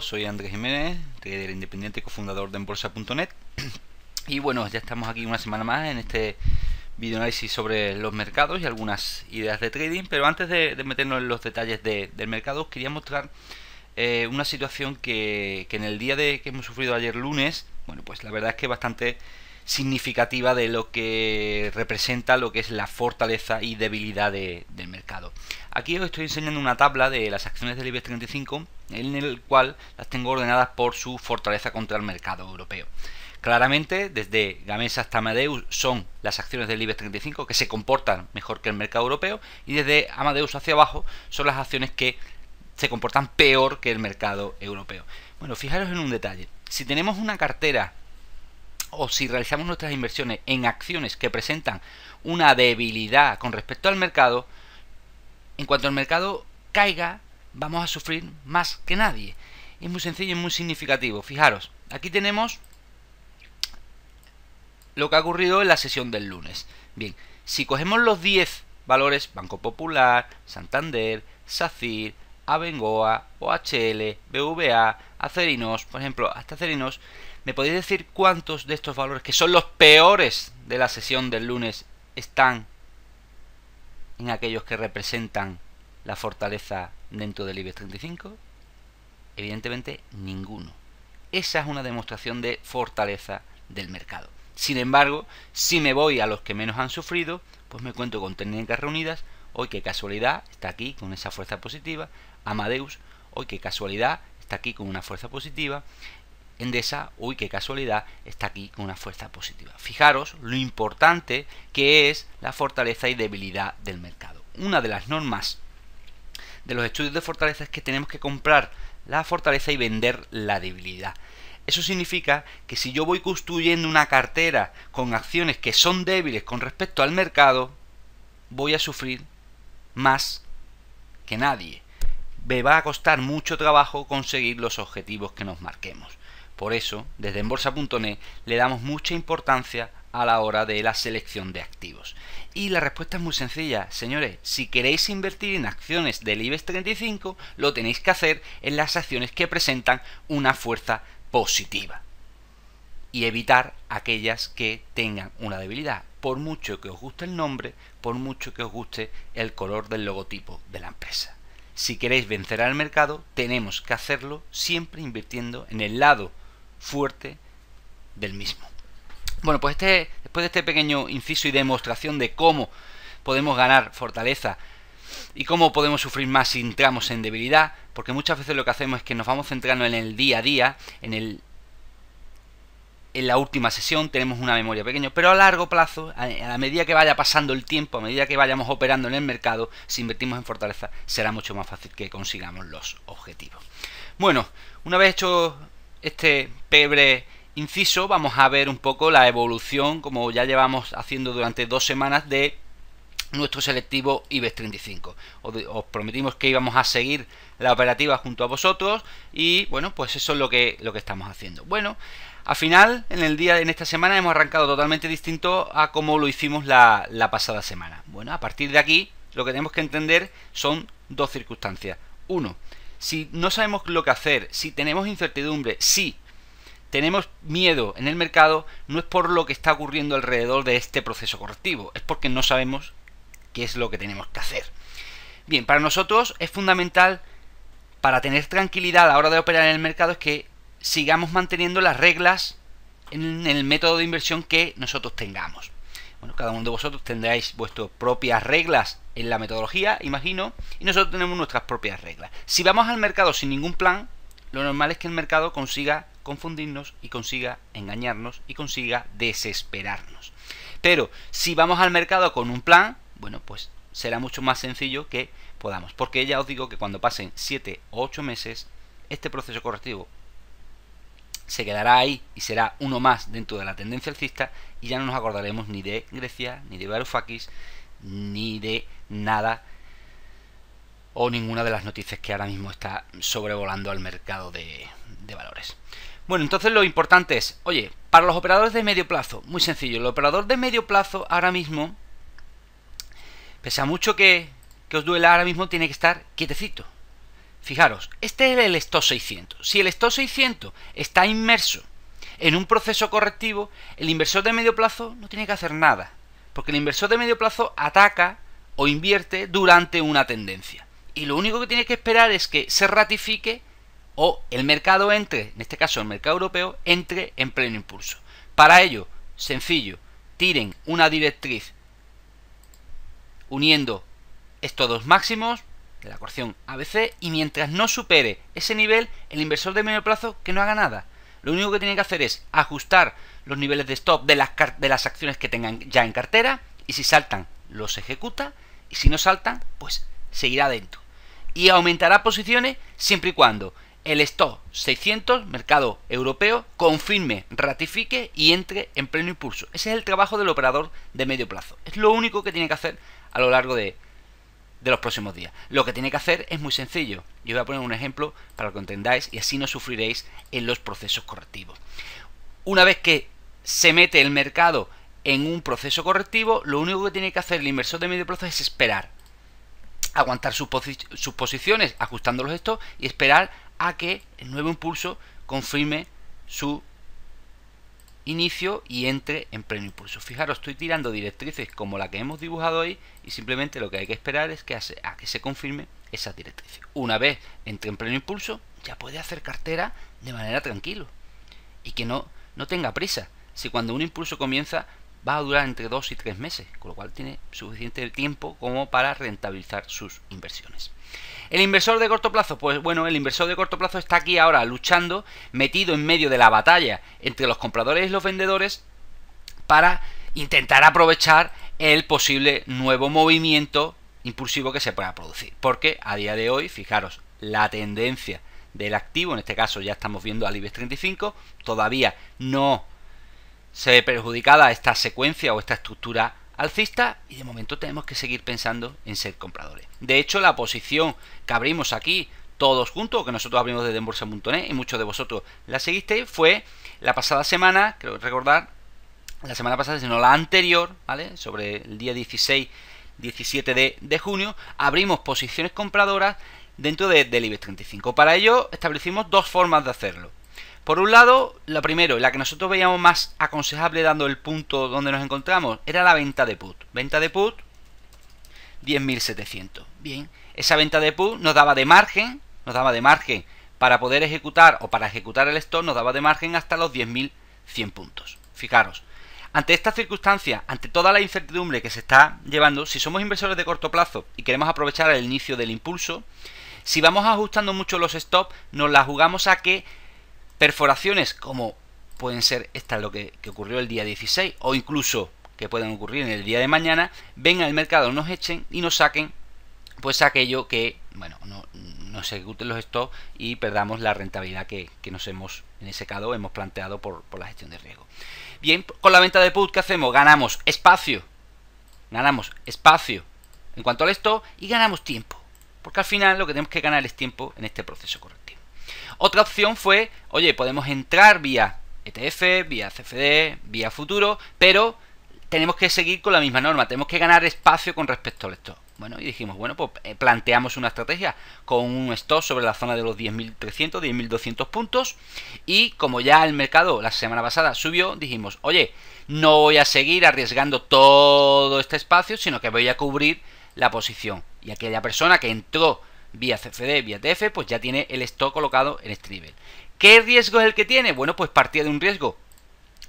soy Andrés Jiménez, trader independiente y cofundador de Embolsa.net y bueno, ya estamos aquí una semana más en este video análisis sobre los mercados y algunas ideas de trading, pero antes de, meternos en los detalles del mercado quería mostrar eh, una situación que, que, en el día de que hemos sufrido ayer lunes, bueno pues la verdad es que bastante significativa de lo que representa lo que es la fortaleza y debilidad del mercado. Aquí os estoy enseñando una tabla de las acciones del IBEX 35 en el cual las tengo ordenadas por su fortaleza contra el mercado europeo. Claramente, desde Gamesa hasta Amadeus son las acciones del IBEX 35 que se comportan mejor que el mercado europeo y desde Amadeus hacia abajo son las acciones que se comportan peor que el mercado europeo. Bueno, fijaros en un detalle. Si tenemos una cartera o si realizamos nuestras inversiones en acciones que presentan una debilidad con respecto al mercado, en cuanto el mercado caiga, vamos a sufrir más que nadie. Es muy sencillo y muy significativo. Fijaros, aquí tenemos lo que ha ocurrido en la sesión del lunes. Bien, si cogemos los 10 valores, Banco Popular, Santander, SACIR, Abengoa, OHL, BVA, Acerinos, por ejemplo, hasta Acerinos, ¿Me podéis decir cuántos de estos valores, que son los peores de la sesión del lunes, están en aquellos que representan la fortaleza dentro del IBEX 35? Evidentemente, ninguno. Esa es una demostración de fortaleza del mercado. Sin embargo, si me voy a los que menos han sufrido, pues me cuento con técnicas reunidas. Hoy qué casualidad, está aquí con esa fuerza positiva. Amadeus, hoy qué casualidad, está aquí con una fuerza positiva. Endesa, uy, qué casualidad, está aquí con una fuerza positiva. Fijaros lo importante que es la fortaleza y debilidad del mercado. Una de las normas de los estudios de fortaleza es que tenemos que comprar la fortaleza y vender la debilidad. Eso significa que si yo voy construyendo una cartera con acciones que son débiles con respecto al mercado, voy a sufrir más que nadie. Me va a costar mucho trabajo conseguir los objetivos que nos marquemos. Por eso, desde Embolsa.net le damos mucha importancia a la hora de la selección de activos. Y la respuesta es muy sencilla, señores, si queréis invertir en acciones del IBEX 35, lo tenéis que hacer en las acciones que presentan una fuerza positiva y evitar aquellas que tengan una debilidad, por mucho que os guste el nombre, por mucho que os guste el color del logotipo de la empresa. Si queréis vencer al mercado, tenemos que hacerlo siempre invirtiendo en el lado fuerte del mismo. Bueno, pues este, después de este pequeño inciso y demostración de cómo podemos ganar fortaleza y cómo podemos sufrir más si entramos en debilidad, porque muchas veces lo que hacemos es que nos vamos centrando en el día a día, en el en la última sesión tenemos una memoria pequeña, pero a largo plazo, a, la medida que vaya pasando el tiempo, a medida que vayamos operando en el mercado, si invertimos en fortaleza, será mucho más fácil que consigamos los objetivos. Bueno, una vez hecho este pebre inciso vamos a ver un poco la evolución, como ya llevamos haciendo durante dos semanas, de nuestro selectivo IBEX 35. Os, prometimos que íbamos a seguir la operativa junto a vosotros y bueno, pues eso es lo que, lo que estamos haciendo. Bueno, al final, en el día en esta semana hemos arrancado totalmente distinto a como lo hicimos la, la pasada semana. Bueno, a partir de aquí lo que tenemos que entender son dos circunstancias. Uno, si no sabemos lo que hacer, si tenemos incertidumbre, si tenemos miedo en el mercado, no es por lo que está ocurriendo alrededor de este proceso correctivo, es porque no sabemos qué es lo que tenemos que hacer. Bien, para nosotros es fundamental, para tener tranquilidad a la hora de operar en el mercado, es que sigamos manteniendo las reglas en el método de inversión que nosotros tengamos bueno, cada uno de vosotros tendréis vuestras propias reglas en la metodología, imagino, y nosotros tenemos nuestras propias reglas. Si vamos al mercado sin ningún plan, lo normal es que el mercado consiga confundirnos y consiga engañarnos y consiga desesperarnos. Pero si vamos al mercado con un plan, bueno, pues será mucho más sencillo que podamos. Porque ya os digo que cuando pasen 7 o 8 meses, este proceso correctivo se quedará ahí y será uno más dentro de la tendencia alcista y ya no nos acordaremos ni de Grecia, ni de Varoufakis, ni de nada o ninguna de las noticias que ahora mismo está sobrevolando al mercado de, de valores. Bueno, entonces lo importante es, oye, para los operadores de medio plazo, muy sencillo, el operador de medio plazo ahora mismo, pese a mucho que, que os duela ahora mismo, tiene que estar quietecito, Fijaros, este es el STO 600. Si el STO 600 está inmerso en un proceso correctivo, el inversor de medio plazo no tiene que hacer nada, porque el inversor de medio plazo ataca o invierte durante una tendencia. Y lo único que tiene que esperar es que se ratifique o el mercado entre, en este caso el mercado europeo, entre en pleno impulso. Para ello, sencillo, tiren una directriz uniendo estos dos máximos, de la corrección ABC y mientras no supere ese nivel, el inversor de medio plazo que no haga nada. Lo único que tiene que hacer es ajustar los niveles de stop de las, de las acciones que tengan ya en cartera y si saltan, los ejecuta y si no saltan, pues seguirá dentro. Y aumentará posiciones siempre y cuando el stop 600, mercado europeo, confirme, ratifique y entre en pleno impulso. Ese es el trabajo del operador de medio plazo. Es lo único que tiene que hacer a lo largo de, de los próximos días. Lo que tiene que hacer es muy sencillo. Yo voy a poner un ejemplo para que entendáis y así no sufriréis en los procesos correctivos. Una vez que se mete el mercado en un proceso correctivo, lo único que tiene que hacer el inversor de medio plazo es esperar. Aguantar sus, posiciones ajustándolos estos y esperar a que el nuevo impulso confirme su inicio y entre en pleno impulso. Fijaros, estoy tirando directrices como la que hemos dibujado hoy y simplemente lo que hay que esperar es que a que se confirme esa directriz Una vez entre en pleno impulso, ya puede hacer cartera de manera tranquilo y que no, no tenga prisa. Si cuando un impulso comienza va a durar entre 2 y 3 meses, con lo cual tiene suficiente tiempo como para rentabilizar sus inversiones. El inversor de corto plazo, pues bueno, el inversor de corto plazo está aquí ahora luchando, metido en medio de la batalla entre los compradores y los vendedores para intentar aprovechar el posible nuevo movimiento impulsivo que se pueda producir. Porque a día de hoy, fijaros, la tendencia del activo, en este caso ya estamos viendo al IBEX 35, todavía no se ve perjudicada esta secuencia o esta estructura alcista y de momento tenemos que seguir pensando en ser compradores. De hecho, la posición que abrimos aquí todos juntos, que nosotros abrimos desde embolsa.net y muchos de vosotros la seguiste fue la pasada semana, creo recordar, la semana pasada, sino la anterior, Sobre el día 16, 17 de, junio, abrimos posiciones compradoras dentro de, del IBEX 35. Para ello establecimos dos formas de hacerlo. Por un lado, la primero, la que nosotros veíamos más aconsejable dando el punto donde nos encontramos, era la venta de put. Venta de put, 10.700. Bien, esa venta de put nos daba de margen, nos daba de margen para poder ejecutar o para ejecutar el stop, nos daba de margen hasta los 10.100 puntos. Fijaros, ante esta circunstancia, ante toda la incertidumbre que se está llevando, si somos inversores de corto plazo y queremos aprovechar el inicio del impulso, si vamos ajustando mucho los stops, nos la jugamos a que Perforaciones como pueden ser esta lo que, ocurrió el día 16 o incluso que puedan ocurrir en el día de mañana, vengan al mercado, nos echen y nos saquen pues aquello que, bueno, no, se ejecuten los stocks y perdamos la rentabilidad que, que, nos hemos, en ese caso, hemos planteado por, la gestión de riesgo. Bien, con la venta de put, ¿qué hacemos? Ganamos espacio, ganamos espacio en cuanto al esto y ganamos tiempo, porque al final lo que tenemos que ganar es tiempo en este proceso correcto otra opción fue, oye, podemos entrar vía ETF, vía CFD, vía futuro, pero tenemos que seguir con la misma norma, tenemos que ganar espacio con respecto al esto. Bueno, y dijimos, bueno, pues eh, planteamos una estrategia con un stop sobre la zona de los 10.300, 10.200 puntos. Y como ya el mercado la semana pasada subió, dijimos, oye, no voy a seguir arriesgando todo este espacio, sino que voy a cubrir la posición. Y aquella persona que entró vía CFD, vía TF, pues ya tiene el stop colocado en este ¿Qué riesgo es el que tiene? Bueno, pues partía de un riesgo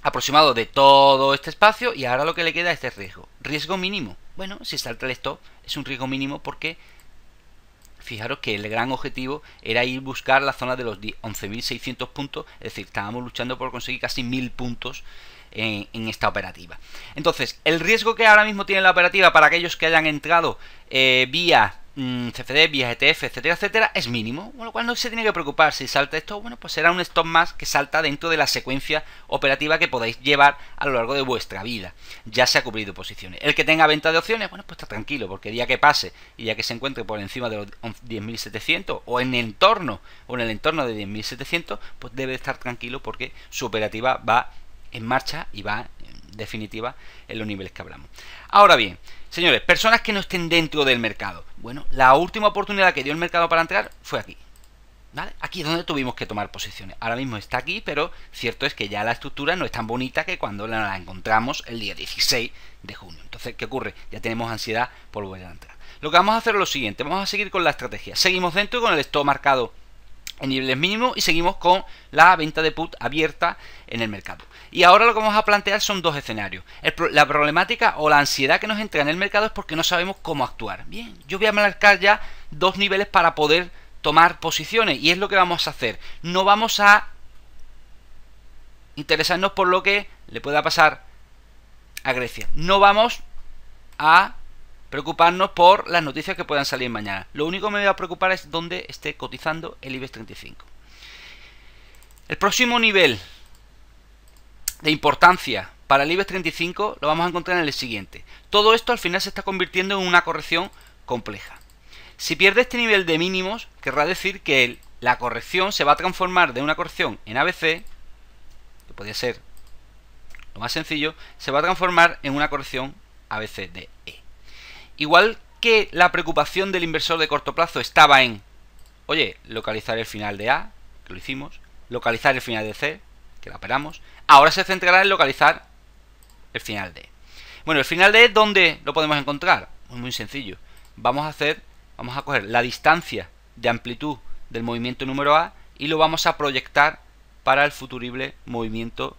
aproximado de todo este espacio y ahora lo que le queda es este riesgo. Riesgo mínimo. Bueno, si salta el stop es un riesgo mínimo porque fijaros que el gran objetivo era ir buscar la zona de los 11.600 puntos, es decir, estábamos luchando por conseguir casi 1.000 puntos en, esta operativa. Entonces, el riesgo que ahora mismo tiene la operativa para aquellos que hayan entrado eh, vía Mm, CFD, vías ETF, etcétera, etcétera, es mínimo, con lo cual no se tiene que preocupar si salta esto, bueno, pues será un stop más que salta dentro de la secuencia operativa que podáis llevar a lo largo de vuestra vida. Ya se ha cubrido posiciones. El que tenga venta de opciones, bueno, pues está tranquilo, porque el día que pase y ya que se encuentre por encima de los 10.700 o en entorno o en el entorno de 10.700, pues debe estar tranquilo porque su operativa va en marcha y va definitiva en los niveles que hablamos. Ahora bien, Señores, personas que no estén dentro del mercado. Bueno, la última oportunidad que dio el mercado para entrar fue aquí. ¿Vale? Aquí es donde tuvimos que tomar posiciones. Ahora mismo está aquí, pero cierto es que ya la estructura no es tan bonita que cuando la encontramos el día 16 de junio. Entonces, ¿qué ocurre? Ya tenemos ansiedad por volver a entrar. Lo que vamos a hacer es lo siguiente, vamos a seguir con la estrategia. Seguimos dentro con el stop marcado en niveles mínimos y seguimos con la venta de put abierta en el mercado. Y ahora lo que vamos a plantear son dos escenarios. la problemática o la ansiedad que nos entra en el mercado es porque no sabemos cómo actuar. Bien, yo voy a marcar ya dos niveles para poder tomar posiciones y es lo que vamos a hacer. No vamos a interesarnos por lo que le pueda pasar a Grecia. No vamos a preocuparnos por las noticias que puedan salir mañana. Lo único que me va a preocupar es dónde esté cotizando el IBEX 35. El próximo nivel de importancia para el IBEX 35 lo vamos a encontrar en el siguiente. Todo esto al final se está convirtiendo en una corrección compleja. Si pierde este nivel de mínimos, querrá decir que la corrección se va a transformar de una corrección en ABC, que podría ser lo más sencillo, se va a transformar en una corrección ABCD. Igual que la preocupación del inversor de corto plazo estaba en, oye, localizar el final de A, que lo hicimos, localizar el final de C, que la operamos, ahora se centrará en localizar el final de E. Bueno, el final de E, ¿dónde lo podemos encontrar? Muy, pues muy sencillo. Vamos a hacer, vamos a coger la distancia de amplitud del movimiento número A y lo vamos a proyectar para el futurible movimiento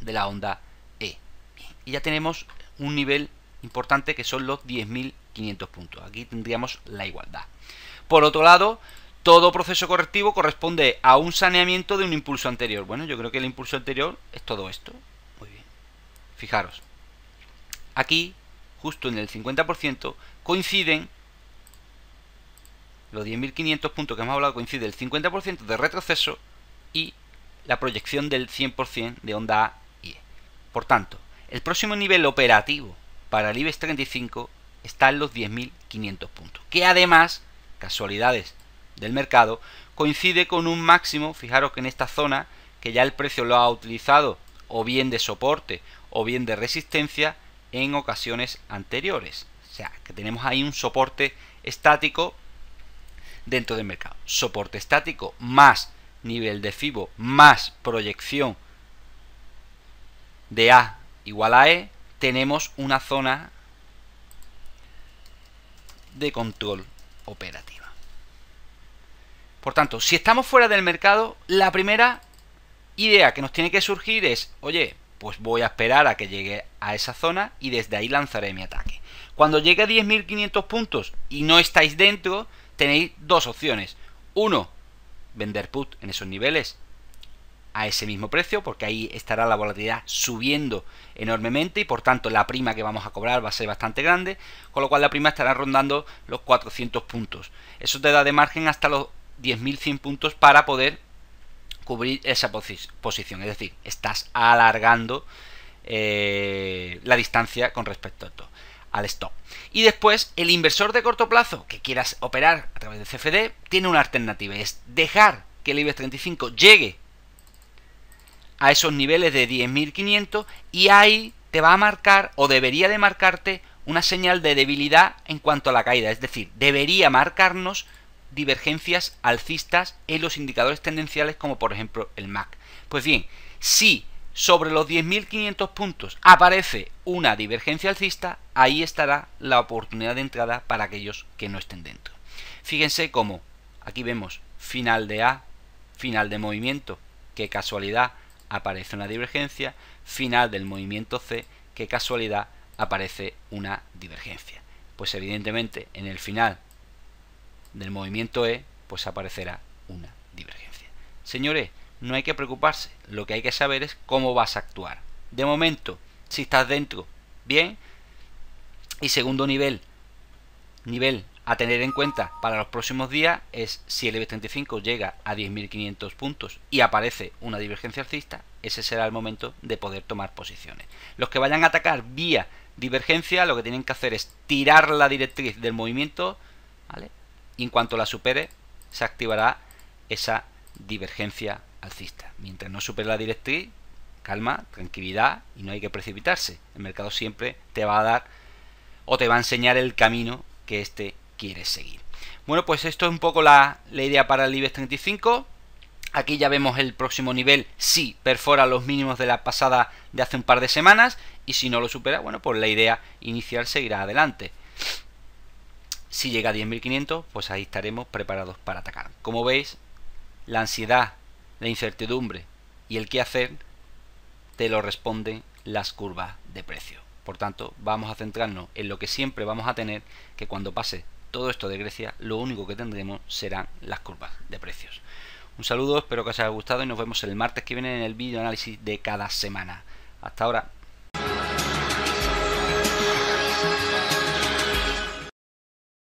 de la onda E. y ya tenemos un nivel importante que son los 10.500 puntos. Aquí tendríamos la igualdad. Por otro lado, todo proceso correctivo corresponde a un saneamiento de un impulso anterior. Bueno, yo creo que el impulso anterior es todo esto. Muy bien. Fijaros. Aquí, justo en el 50%, coinciden los 10.500 puntos que hemos hablado, coincide el 50% de retroceso y la proyección del 100% de onda A y E. Por tanto, el próximo nivel operativo para el IBEX 35 en los 10.500 puntos, que además, casualidades del mercado, coincide con un máximo, fijaros que en esta zona, que ya el precio lo ha utilizado o bien de soporte o bien de resistencia en ocasiones anteriores. O sea, que tenemos ahí un soporte estático dentro del mercado. Soporte estático más nivel de FIBO más proyección de A igual a E tenemos una zona de control operativa. Por tanto, si estamos fuera del mercado, la primera idea que nos tiene que surgir es, oye, pues voy a esperar a que llegue a esa zona y desde ahí lanzaré mi ataque. Cuando llegue a 10.500 puntos y no estáis dentro, tenéis dos opciones. Uno, vender put en esos niveles a ese mismo precio porque ahí estará la volatilidad subiendo enormemente y por tanto la prima que vamos a cobrar va a ser bastante grande, con lo cual la prima estará rondando los 400 puntos. Eso te da de margen hasta los 10.100 puntos para poder cubrir esa posición, es decir, estás alargando eh, la distancia con respecto a esto, al stop. Y después, el inversor de corto plazo que quieras operar a través de CFD tiene una alternativa, es dejar que el IBEX 35 llegue a esos niveles de 10.500 y ahí te va a marcar o debería de marcarte una señal de debilidad en cuanto a la caída. Es decir, debería marcarnos divergencias alcistas en los indicadores tendenciales como por ejemplo el MAC. Pues bien, si sobre los 10.500 puntos aparece una divergencia alcista, ahí estará la oportunidad de entrada para aquellos que no estén dentro. Fíjense cómo aquí vemos final de A, final de movimiento, qué casualidad, aparece una divergencia, final del movimiento C, qué casualidad, aparece una divergencia. Pues evidentemente en el final del movimiento E, pues aparecerá una divergencia. Señores, no hay que preocuparse, lo que hay que saber es cómo vas a actuar. De momento, si estás dentro, bien. Y segundo nivel, nivel a tener en cuenta para los próximos días es si el IBEX 35 llega a 10.500 puntos y aparece una divergencia alcista, ese será el momento de poder tomar posiciones. Los que vayan a atacar vía divergencia lo que tienen que hacer es tirar la directriz del movimiento y en cuanto la supere se activará esa divergencia alcista. Mientras no supere la directriz, calma, tranquilidad y no hay que precipitarse. El mercado siempre te va a dar o te va a enseñar el camino que este quieres seguir. Bueno, pues esto es un poco la, la idea para el IBEX 35. Aquí ya vemos el próximo nivel si perfora los mínimos de la pasada de hace un par de semanas y si no lo supera, bueno, pues la idea inicial seguirá adelante. Si llega a 10.500, pues ahí estaremos preparados para atacar. Como veis, la ansiedad, la incertidumbre y el qué hacer te lo responden las curvas de precio. Por tanto, vamos a centrarnos en lo que siempre vamos a tener, que cuando pase todo esto de Grecia, lo único que tendremos serán las curvas de precios. Un saludo, espero que os haya gustado y nos vemos el martes que viene en el vídeo análisis de cada semana. Hasta ahora.